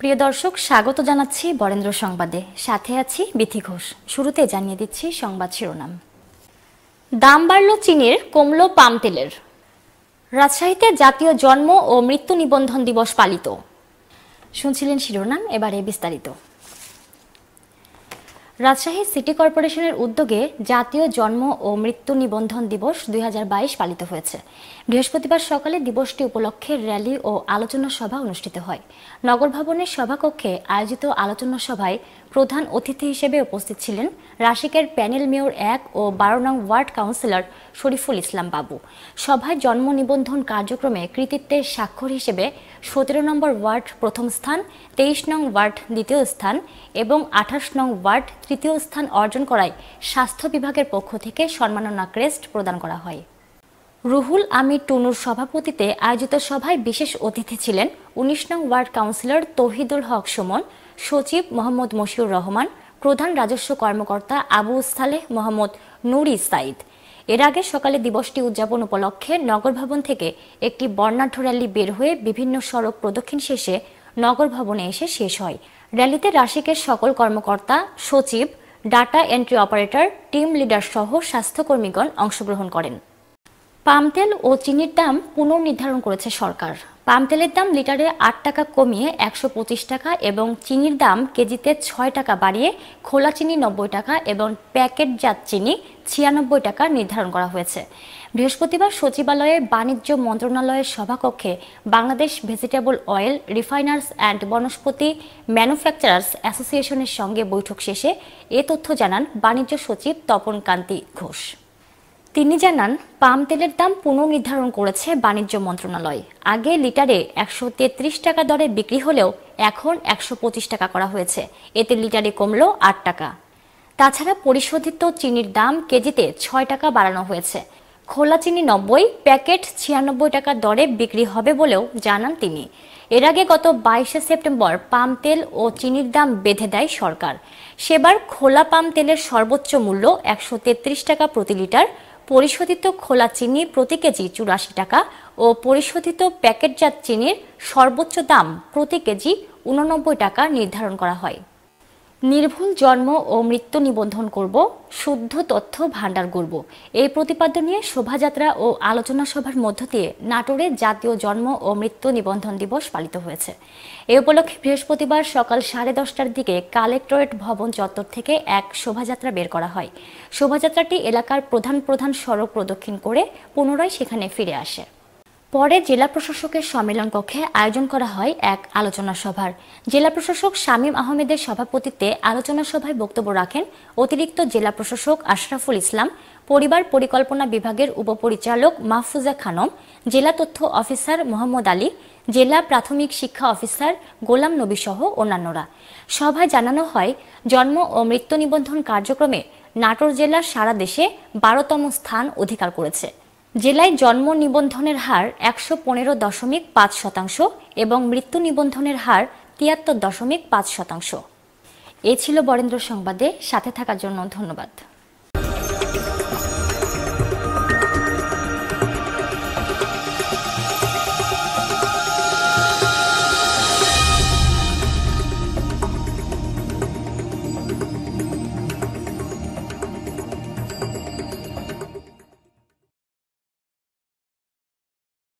প্রিয় দর্শক স্বাগত জানাচ্ছি বরেন্দ্র সংবাদে সাথে আছি বিথি ঘোষ শুরুতে জানিয়ে দিচ্ছি সংবাদ শিরোনাম দাম বাড়ল চীনের কমল পাম তেলের রাজশাহীতে জাতীয় জন্ম ও মৃত্যু নিবন্ধন দিবস পালিত শুনছিলেন শিরোনাম এবারে বিস্তারিত রাজশাহী সিটি কর্পোরেশনের উদ্যোগে জাতীয় জন্ম ও মৃত্যু নিবন্ধন দিবস দুই পালিত হয়েছে বৃহস্পতিবার সকালে দিবসটি উপলক্ষে র্যালি ও আলোচনা সভা অনুষ্ঠিত হয় নগর ভবনের সভাকক্ষে আয়োজিত আলোচনা সভায় প্রধান অতিথি হিসেবে উপস্থিত ছিলেন রাশিকের প্যানেল মেয়র এক ও বারো নং ওয়ার্ড কাউন্সিলর শরীফুল ইসলাম বাবু সভায় জন্ম নিবন্ধন কার্যক্রমে কৃতিত্বের স্বাক্ষর হিসেবে সতেরো নম্বর ওয়ার্ড প্রথম স্থান তেইশ নং ওয়ার্ড দ্বিতীয় স্থান এবং আঠাশ নং ওয়ার্ড তৃতীয় স্থান অর্জন করায় স্বাস্থ্য বিভাগের পক্ষ থেকে সম্মাননা ক্রেস্ট প্রদান করা হয় রুহুল আমির টুনুর সভাপতিতে আয়োজিত সভায় বিশেষ অতিথি ছিলেন উনিশ নং ওয়ার্ড কাউন্সিলর তহিদুল হক সুমন সচিব মোহাম্মদ মশিউর রহমান প্রধান রাজস্ব কর্মকর্তা আবু সালেহ মোহাম্মদ নুরি সাইদ এর আগে সকালে দিবসটি উদযাপন উপলক্ষে নগর ভবন থেকে একটি বর্ণাঢ্য র্যালি বের হয়ে বিভিন্ন সড়ক প্রদক্ষিণ শেষে নগর ভবনে এসে শেষ হয় র্যালিতে রাশিকের সকল কর্মকর্তা সচিব data entry operator team leader সহ স্বাস্থ্যকর্মীগণ অংশগ্রহণ করেন পাম তেল ও চিনির দাম পুনর্নির্ধারণ করেছে সরকার পাম তেলের দাম লিটারে আট টাকা কমিয়ে একশো পঁচিশ টাকা এবং চিনির দাম কেজিতে ছয় টাকা বাড়িয়ে খোলা চিনি নব্বই টাকা এবং প্যাকেটজাত চিনি ছিয়ানব্বই টাকা নির্ধারণ করা হয়েছে বৃহস্পতিবার সচিবালয়ে বাণিজ্য মন্ত্রণালয়ের সভাকক্ষে Bangladesh vegetable oil refiners and vanaspati manufacturers অ্যাসোসিয়েশনের সঙ্গে বৈঠক শেষে এ তথ্য জানান বাণিজ্য সচিব তপন কান্তি ঘোষ তিনি জানান পাম তেলের দাম পুনর্নির্ধারণ করেছে বাণিজ্য মন্ত্রণালয় আগে লিটারে একশো তেত্রিশ টাকা দরে বিক্রি হলেও এখন একশো পঁচিশ টাকা করা হয়েছে এতে লিটারে কমল আট টাকা তাছাড়া পরিশোধিত চিনির দাম কেজিতে ছয় টাকা বাড়ানো হয়েছে খোলা চিনি নব্বই প্যাকেট ছিয়ানব্বই টাকা দরে বিক্রি হবে বলেও জানান তিনি এর আগে গত বাইশে সেপ্টেম্বর পাম তেল ও চিনির দাম বেঁধে দেয় সরকার সেবার খোলা পাম তেলের সর্বোচ্চ মূল্য একশো টাকা প্রতি লিটার পরিশোধিত খোলা চিনি প্রতি কেজি চুরাশি টাকা ও পরিশোধিত প্যাকেটজাত চিনির সর্বোচ্চ দাম প্রতি কেজি উননব্বই টাকা নির্ধারণ করা হয় নির্ভুল জন্ম ও মৃত্যু নিবন্ধন করব শুদ্ধ তথ্য ভাণ্ডার করব এই প্রতিপাদ্য নিয়ে শোভাযাত্রা ও আলোচনা সভার মধ্য দিয়ে নাটোরে জাতীয় জন্ম ও মৃত্যু নিবন্ধন দিবস পালিত হয়েছে এ উপলক্ষে বৃহস্পতিবার সকাল সাড়ে দশটার দিকে কালেক্টরেট ভবন চত্বর থেকে এক শোভাযাত্রা বের করা হয় শোভাযাত্রাটি এলাকার প্রধান প্রধান সড়ক প্রদক্ষিণ করে পুনরায় সেখানে ফিরে আসে পরে জেলা প্রশাসকের সম্মেলন কক্ষে আয়োজন করা হয় এক আলোচনা সভার জেলা প্রশাসক শামীম আহমেদের সভাপতিত্বে আলোচনা সভায় বক্তব্য রাখেন অতিরিক্ত জেলা প্রশাসক আশরাফুল ইসলাম পরিবার পরিকল্পনা বিভাগের উপপরিচালক মাহফুজা খানম জেলা তথ্য অফিসার মোহাম্মদ আলী জেলা প্রাথমিক শিক্ষা অফিসার গোলাম নবী সহ অন্যান্যরা সভায় জানানো হয় জন্ম ও মৃত্যু নিবন্ধন কার্যক্রমে নাটোর জেলা সারা দেশে বারোতম স্থান অধিকার করেছে জেলায় জন্ম নিবন্ধনের হার একশো পনেরো দশমিক পাঁচ শতাংশ এবং মৃত্যু নিবন্ধনের হার তিয়াত্তর দশমিক পাঁচ শতাংশ এ ছিল বরেন্দ্র সংবাদে সাথে থাকার জন্য ধন্যবাদ